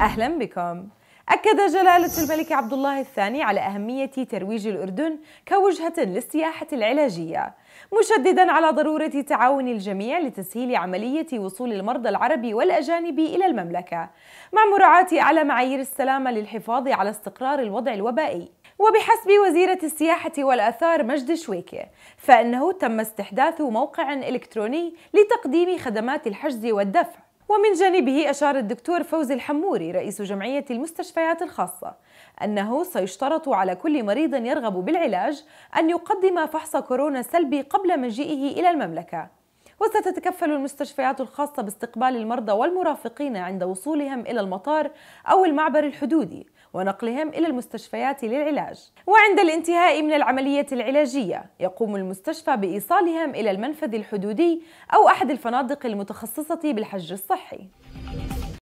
أهلا بكم أكد جلالة الملك عبد الله الثاني على أهمية ترويج الأردن كوجهة للسياحة العلاجية مشددا على ضرورة تعاون الجميع لتسهيل عملية وصول المرضى العرب والأجانب إلى المملكة مع مراعاة أعلى معايير السلامة للحفاظ على استقرار الوضع الوبائي وبحسب وزيرة السياحة والآثار مجد شويكة فإنه تم استحداث موقع إلكتروني لتقديم خدمات الحجز والدفع ومن جانبه أشار الدكتور فوزي الحموري رئيس جمعية المستشفيات الخاصة أنه سيشترط على كل مريض يرغب بالعلاج أن يقدم فحص كورونا سلبي قبل مجيئه إلى المملكة وستتكفل المستشفيات الخاصة باستقبال المرضى والمرافقين عند وصولهم إلى المطار أو المعبر الحدودي ونقلهم إلى المستشفيات للعلاج وعند الانتهاء من العملية العلاجية يقوم المستشفى بإيصالهم إلى المنفذ الحدودي أو أحد الفنادق المتخصصة بالحج الصحي